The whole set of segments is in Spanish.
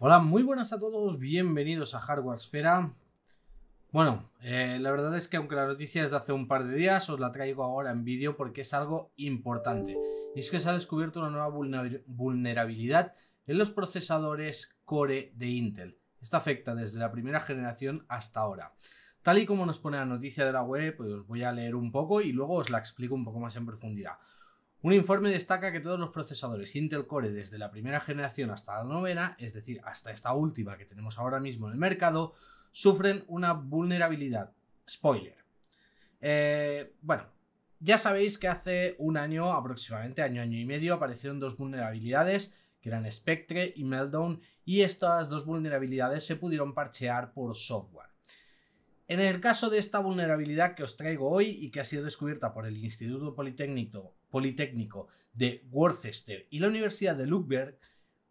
Hola, muy buenas a todos, bienvenidos a Hardware Sfera. Bueno, eh, la verdad es que aunque la noticia es de hace un par de días, os la traigo ahora en vídeo porque es algo importante. Y es que se ha descubierto una nueva vulnerabilidad en los procesadores Core de Intel. Esta afecta desde la primera generación hasta ahora. Tal y como nos pone la noticia de la web, pues os voy a leer un poco y luego os la explico un poco más en profundidad. Un informe destaca que todos los procesadores Intel Core desde la primera generación hasta la novena, es decir, hasta esta última que tenemos ahora mismo en el mercado, sufren una vulnerabilidad. Spoiler. Eh, bueno, ya sabéis que hace un año, aproximadamente año, año y medio, aparecieron dos vulnerabilidades que eran Spectre y Meltdown, y estas dos vulnerabilidades se pudieron parchear por software. En el caso de esta vulnerabilidad que os traigo hoy y que ha sido descubierta por el Instituto Politécnico Politécnico de Worcester y la Universidad de Lübeck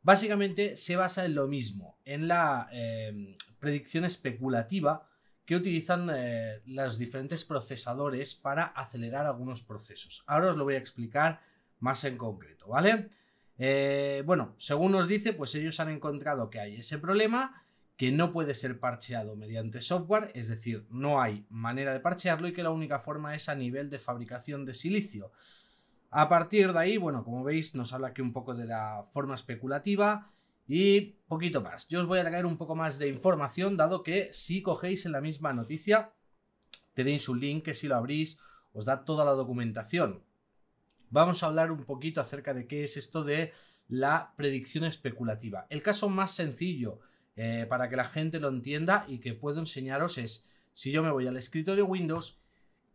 básicamente se basa en lo mismo, en la em, predicción especulativa que utilizan eh, los diferentes procesadores para acelerar algunos procesos. Ahora os lo voy a explicar más en concreto, ¿vale? Eh, bueno, según nos dice, pues ellos han encontrado que hay ese problema, que no puede ser parcheado mediante software, es decir, no hay manera de parchearlo y que la única forma es a nivel de fabricación de silicio. A partir de ahí, bueno, como veis, nos habla aquí un poco de la forma especulativa y poquito más. Yo os voy a traer un poco más de información, dado que si cogéis en la misma noticia, tenéis un link que si lo abrís os da toda la documentación. Vamos a hablar un poquito acerca de qué es esto de la predicción especulativa. El caso más sencillo eh, para que la gente lo entienda y que puedo enseñaros es, si yo me voy al escritorio Windows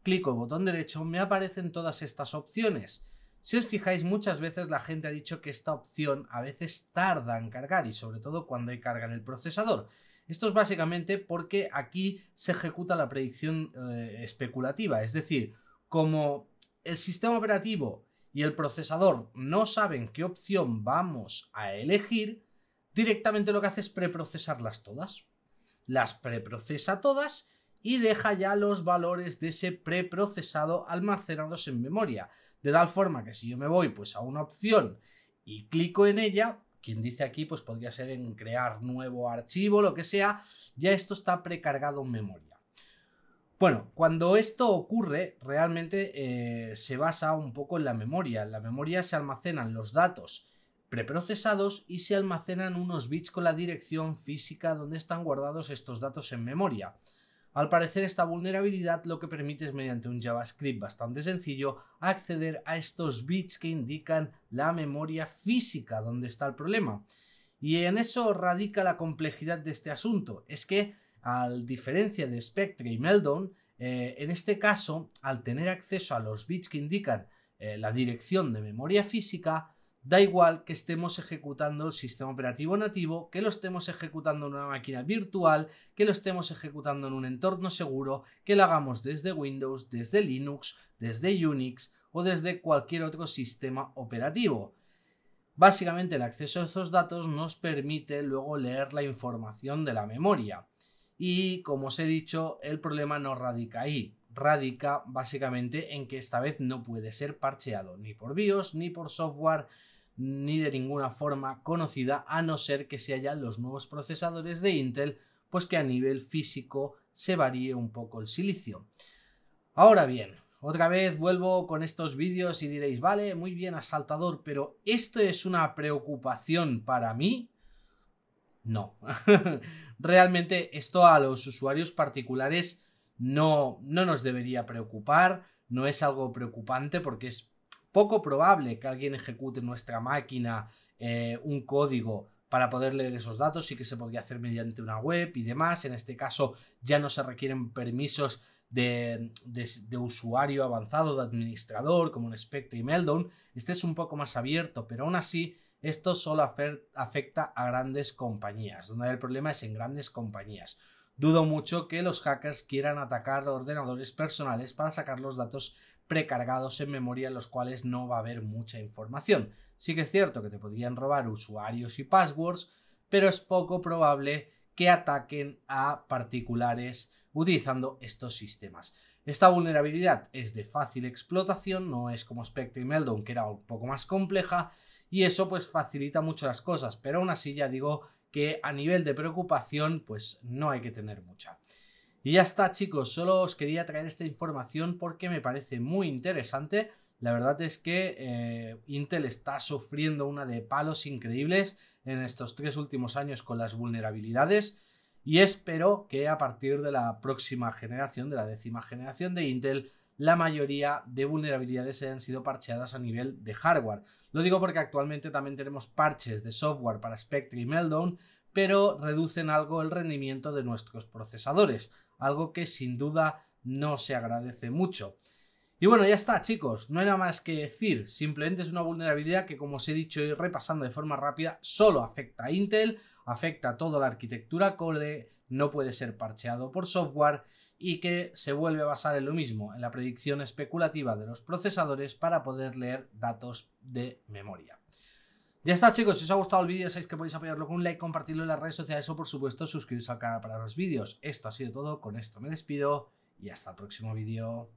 clico botón derecho, me aparecen todas estas opciones. Si os fijáis, muchas veces la gente ha dicho que esta opción a veces tarda en cargar y sobre todo cuando hay carga en el procesador. Esto es básicamente porque aquí se ejecuta la predicción eh, especulativa, es decir, como el sistema operativo y el procesador no saben qué opción vamos a elegir, directamente lo que hace es preprocesarlas todas. Las preprocesa todas y deja ya los valores de ese preprocesado almacenados en memoria. De tal forma que si yo me voy pues a una opción y clico en ella, quien dice aquí pues podría ser en crear nuevo archivo, lo que sea, ya esto está precargado en memoria. Bueno, cuando esto ocurre realmente eh, se basa un poco en la memoria. En la memoria se almacenan los datos preprocesados y se almacenan unos bits con la dirección física donde están guardados estos datos en memoria. Al parecer esta vulnerabilidad lo que permite es mediante un JavaScript bastante sencillo acceder a estos bits que indican la memoria física donde está el problema. Y en eso radica la complejidad de este asunto, es que a diferencia de Spectre y Meltdown, eh, en este caso, al tener acceso a los bits que indican eh, la dirección de memoria física, Da igual que estemos ejecutando el sistema operativo nativo, que lo estemos ejecutando en una máquina virtual, que lo estemos ejecutando en un entorno seguro, que lo hagamos desde Windows, desde Linux, desde Unix o desde cualquier otro sistema operativo. Básicamente el acceso a esos datos nos permite luego leer la información de la memoria. Y como os he dicho, el problema no radica ahí, radica básicamente en que esta vez no puede ser parcheado ni por BIOS ni por software ni de ninguna forma conocida a no ser que se hallan los nuevos procesadores de Intel, pues que a nivel físico se varíe un poco el silicio. Ahora bien, otra vez vuelvo con estos vídeos y diréis, vale, muy bien asaltador, pero ¿esto es una preocupación para mí? No. Realmente esto a los usuarios particulares no, no nos debería preocupar, no es algo preocupante porque es poco probable que alguien ejecute en nuestra máquina eh, un código para poder leer esos datos, y que se podría hacer mediante una web y demás. En este caso ya no se requieren permisos de, usuario avanzado, de administrador, como en Spectre y Meltdown. Este es un poco más abierto, pero aún así esto solo afecta a grandes compañías, donde el problema es en grandes compañías. Dudo mucho que los hackers quieran atacar ordenadores personales para sacar los datos precargados en memoria en los cuales no va a haber mucha información. Sí que es cierto que te podrían robar usuarios y passwords, pero es poco probable que ataquen a particulares utilizando estos sistemas. Esta vulnerabilidad es de fácil explotación, no es como Spectre y Meldon, que era un poco más compleja, y eso pues facilita mucho las cosas, pero aún así ya digo que a nivel de preocupación pues no hay que tener mucha. Y ya está chicos, solo os quería traer esta información porque me parece muy interesante. La verdad es que eh, Intel está sufriendo una de palos increíbles en estos tres últimos años con las vulnerabilidades y espero que a partir de la próxima generación, de la décima generación de Intel, la mayoría de vulnerabilidades hayan sido parcheadas a nivel de hardware. Lo digo porque actualmente también tenemos parches de software para Spectre y Meltdown, pero reducen algo el rendimiento de nuestros procesadores, algo que sin duda no se agradece mucho. Y bueno, ya está, chicos, no hay nada más que decir. Simplemente es una vulnerabilidad que, como os he dicho ir repasando de forma rápida, solo afecta a Intel, afecta a toda la arquitectura Core, no puede ser parcheado por software y que se vuelve a basar en lo mismo, en la predicción especulativa de los procesadores para poder leer datos de memoria. Ya está chicos, si os ha gustado el vídeo sabéis que podéis apoyarlo con un like, compartirlo en las redes sociales o por supuesto suscribiros al canal para más vídeos. Esto ha sido todo, con esto me despido y hasta el próximo vídeo.